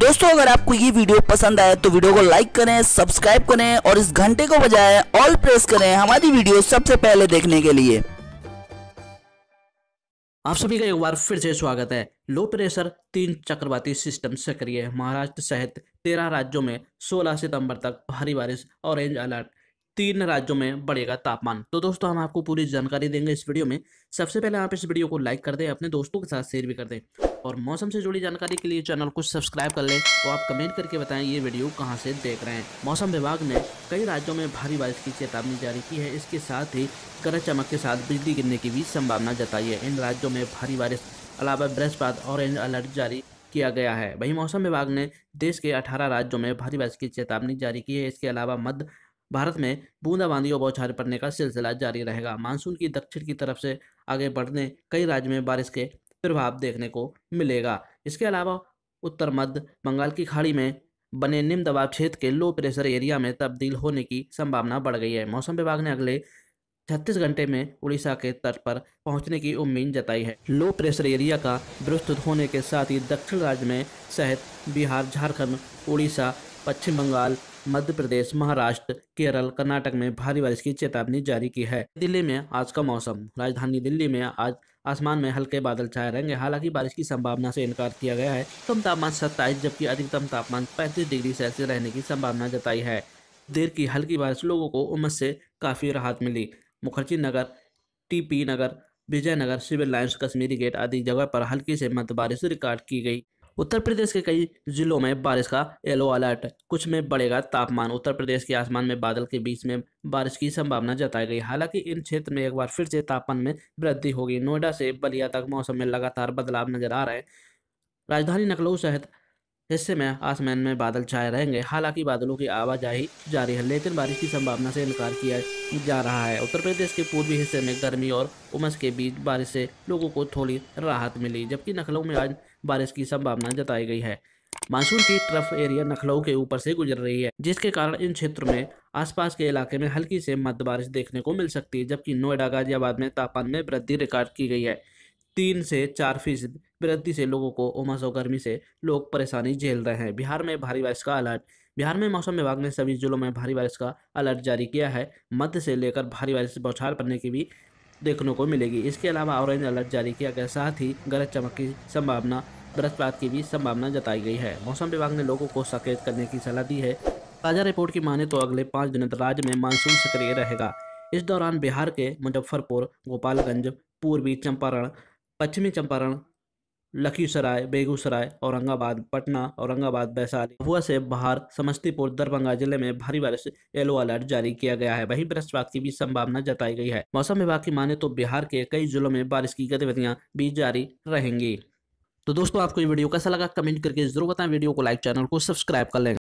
दोस्तों अगर आपको ये वीडियो पसंद आए तो वीडियो को लाइक करें सब्सक्राइब करें और इस घंटे को बजाय ऑल प्रेस करें हमारी वीडियो सबसे पहले देखने के लिए आप सभी का एक बार फिर से स्वागत है लो प्रेशर तीन चक्रवाती सिस्टम सक्रिय महाराष्ट्र सहित तेरह राज्यों में 16 सितंबर तक भारी बारिश ऑरेंज अलर्ट तीन राज्यों में बढ़ेगा तापमान तो दोस्तों हम आपको पूरी जानकारी देंगे इस वीडियो में सबसे पहले आप इस वीडियो को लाइक कर दें अपने दोस्तों के साथ शेयर भी कर दें और मौसम से जुड़ी जानकारी के लिए चैनल को सब्सक्राइब कर लें तो आप कमेंट करके बताएं ये वीडियो कहाँ से देख रहे हैं मौसम विभाग ने कई राज्यों में भारी बारिश की चेतावनी जारी की है इसके साथ ही गरज चमक के साथ बिजली गिरने की भी संभावना जताई है इन राज्यों में भारी बारिश अलावा बृहस्पात ऑरेंज अलर्ट जारी किया गया है वहीं मौसम विभाग ने देश के अठारह राज्यों में भारी बारिश की चेतावनी जारी की है इसके अलावा मध्य भारत में बूंदाबांदी और बौछारें पड़ने का सिलसिला जारी रहेगा मानसून की दक्षिण की तरफ से आगे बढ़ने कई राज्य में बारिश के प्रभाव देखने को मिलेगा इसके अलावा उत्तर मध्य बंगाल की खाड़ी में बने निम्न दबाव क्षेत्र के लो प्रेशर एरिया में तब्दील होने की संभावना बढ़ गई है मौसम विभाग ने अगले छत्तीस घंटे में उड़ीसा के तट पर पहुंचने की उम्मीद जताई है लो प्रेशर एरिया का विस्तृत होने के साथ ही दक्षिण राज्य में सहित बिहार झारखंड उड़ीसा पश्चिम बंगाल मध्य प्रदेश महाराष्ट्र केरल कर्नाटक में भारी बारिश की चेतावनी जारी की है दिल्ली में आज का मौसम राजधानी दिल्ली में आज आसमान में हल्के बादल छाए रहेंगे हालांकि बारिश की संभावना से इनकार किया गया है कम तापमान सत्ताईस जबकि अधिकतम तापमान पैंतीस डिग्री सेल्सियस रहने की संभावना जताई है देर की हल्की बारिश लोगों को उमस से काफ़ी राहत मिली Mukherjee Nagar TP Nagar Vijaynagar civil lines Kashmiri gate आदि जगह पर हल्की से मध्य बारिश रिकॉर्ड की गई उत्तर प्रदेश के कई जिलों में बारिश का येलो अलर्ट कुछ में बढ़ेगा तापमान उत्तर प्रदेश के आसमान में बादल के बीच में बारिश की संभावना जताई गई हालांकि इन क्षेत्र में एक बार फिर से तापमान में वृद्धि होगी नोएडा से बलिया तक मौसम में लगातार बदलाव नजर आ रहे हैं राजधानी लखनऊ सहित हिस्से में आसमान में बादल छाए रहेंगे हालांकि बादलों की आवाजाही जारी है लेकिन बारिश की संभावना से इनकार किया जा रहा है उत्तर प्रदेश के पूर्वी हिस्से में गर्मी और उमस के बीच बारिश से लोगों को थोड़ी राहत मिली जबकि लखनऊ में आज बारिश की संभावना जताई गई है मानसून की ट्रफ एरिया नखलऊ के ऊपर से गुजर रही है जिसके कारण इन क्षेत्रों में आसपास के इलाके में हल्की से मध्य बारिश देखने को मिल सकती है जबकि नोएडा गाजियाबाद में तापमान में वृद्धि रिकॉर्ड की गई है तीन से चार फीसद वृद्धि से लोगों को उमस और गर्मी से लोग परेशानी झेल रहे हैं बिहार में भारी बारिश का अलर्ट बिहार में मौसम विभाग ने सभी जिलों में भारी बारिश का अलर्ट जारी किया है मध्य से लेकर भारी बारिश बौछार पड़ने की भी देखने को मिलेगी इसके अलावा ऑरेंज अलर्ट जारी किया गया साथ ही गरज चमक की संभावना बरसपात की भी संभावना जताई गई है मौसम विभाग ने लोगों को सचेत करने की सलाह दी है ताज़ा रिपोर्ट की माने तो अगले पाँच दिनों तक राज्य में मानसून सक्रिय रहेगा इस दौरान बिहार के मुजफ्फरपुर गोपालगंज पूर्वी चंपारण पश्चिमी चंपारण लखीसराय बेगूसराय औरंगाबाद पटना औरंगाबाद वैशाली महुआ से बाहर समस्तीपुर दरभंगा जिले में भारी बारिश येलो अलर्ट जारी किया गया है वहीं बृहस्पात की भी संभावना जताई गई है मौसम विभाग की माने तो बिहार के कई जिलों में बारिश की गतिविधियां भी जारी रहेंगी तो दोस्तों आपको ये वीडियो कैसा लगा कमेंट करके जरूर बताएं वीडियो को लाइक चैनल को सब्सक्राइब कर लें